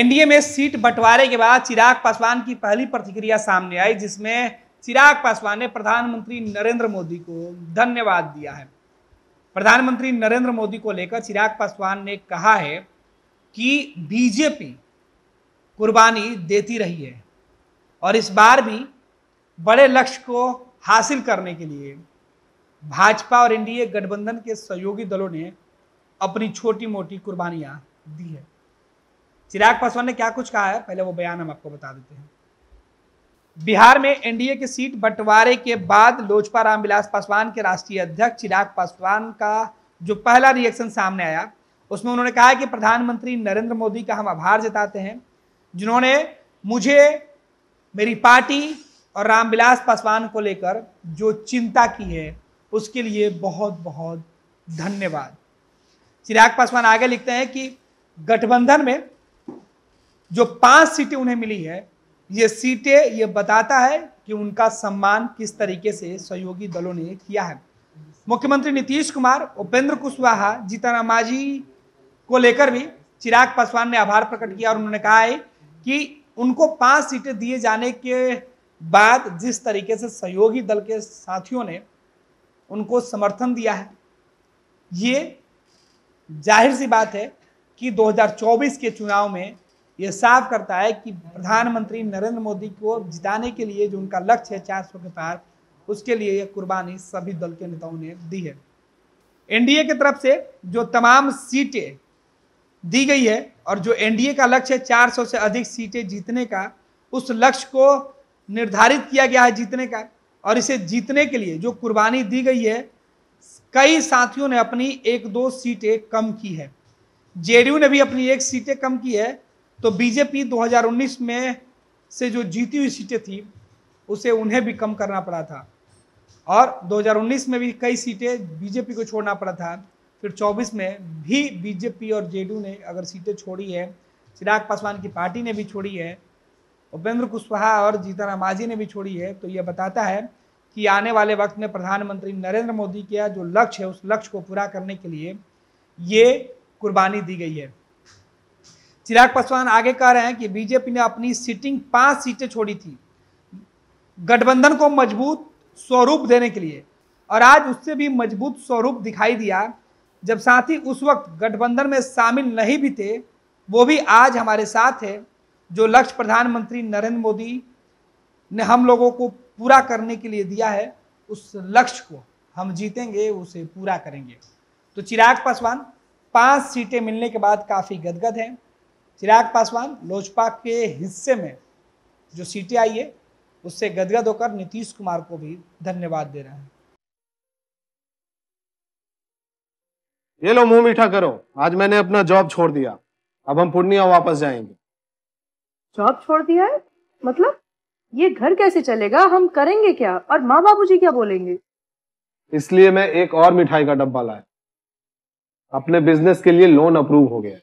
NDA में seat बंटवारे के बाद चिराग पासवान की पहली प्रतिक्रिया सामने आई जिसमें चिराग पासवान ने प्रधानमंत्री नरेंद्र मोदी को धन्यवाद दिया है प्रधानमंत्री नरेंद्र मोदी को लेकर चिराग पासवान ने कहा है कि बीजेपी कुर्बानी देती रही है और इस बार भी बड़े लक्ष्य को हासिल करने के लिए भाजपा और एनडीए गठबंधन के सहयोगी दलों ने अपनी छोटी मोटी कुर्बानियां दी है चिराग पासवान ने क्या कुछ कहा है पहले वो बयान हम आपको बता देते हैं बिहार में एनडीए के सीट बंटवारे के बाद लोजपा रामविलास पासवान के राष्ट्रीय अध्यक्ष चिराग पासवान का जो पहला रिएक्शन सामने आया उसमें उन्होंने कहा कि प्रधानमंत्री नरेंद्र मोदी का हम आभार जताते हैं जिन्होंने मुझे मेरी पार्टी और रामविलास पासवान को लेकर जो चिंता की है उसके लिए बहुत बहुत धन्यवाद चिराग पासवान आगे लिखते हैं कि गठबंधन में जो पांच सीटें उन्हें मिली है ये सीटें ये बताता है कि उनका सम्मान किस तरीके से सहयोगी दलों ने किया है मुख्यमंत्री नीतीश कुमार उपेंद्र कुशवाहा जीतन मांझी को लेकर भी चिराग पासवान ने आभार प्रकट किया और उन्होंने कहा है कि उनको पांच सीटें दिए जाने के बाद जिस तरीके से सहयोगी दल के साथियों ने उनको समर्थन दिया है ये जाहिर सी बात है कि 2024 के चुनाव में ये साफ करता है कि प्रधानमंत्री नरेंद्र मोदी को जिताने के लिए जो उनका लक्ष्य है चार के पार उसके लिए यह कुर्बानी सभी दल के नेताओं ने दी है एनडीए की तरफ से जो तमाम सीटें दी गई है और जो एनडीए का लक्ष्य है 400 से अधिक सीटें जीतने का उस लक्ष्य को निर्धारित किया गया है जीतने का और इसे जीतने के लिए जो कुर्बानी दी गई है कई साथियों ने अपनी एक दो सीटें कम की है जेडीयू ने भी अपनी एक सीटें कम की है तो बीजेपी 2019 में से जो जीती हुई सीटें थी उसे उन्हें भी कम करना पड़ा था और 2019 में भी कई सीटें बीजेपी को छोड़ना पड़ा था फिर 24 में भी बीजेपी और जेडीयू ने अगर सीटें छोड़ी है चिराग पासवान की पार्टी ने भी छोड़ी है उपेंद्र कुशवाहा और जीतन माझी ने भी छोड़ी है तो यह बताता है कि आने वाले वक्त में प्रधानमंत्री नरेंद्र मोदी का जो लक्ष्य है उस लक्ष्य को पूरा करने के लिए ये कुर्बानी दी गई है चिराग पासवान आगे कह रहे हैं कि बीजेपी ने अपनी सीटिंग पांच सीटें छोड़ी थी गठबंधन को मजबूत स्वरूप देने के लिए और आज उससे भी मजबूत स्वरूप दिखाई दिया जब साथी उस वक्त गठबंधन में शामिल नहीं भी थे वो भी आज हमारे साथ है जो लक्ष्य प्रधानमंत्री नरेंद्र मोदी ने हम लोगों को पूरा करने के लिए दिया है उस लक्ष्य को हम जीतेंगे उसे पूरा करेंगे तो चिराग पासवान पांच सीटें मिलने के बाद काफ़ी गदगद हैं चिराग पासवान लोजपा के हिस्से में जो सीटें आई है उससे गदगद होकर नीतीश कुमार को भी धन्यवाद दे रहे हैं ये लो मुंह मीठा करो आज मैंने अपना जॉब छोड़ दिया अब हम पूर्णिया वापस जाएंगे जॉब छोड़ दिया है मतलब ये घर कैसे चलेगा हम करेंगे क्या और माँ बाबू जी क्या बोलेंगे इसलिए मैं एक और मिठाई का डब्बा लाया अपने बिजनेस के लिए लोन अप्रूव हो गया है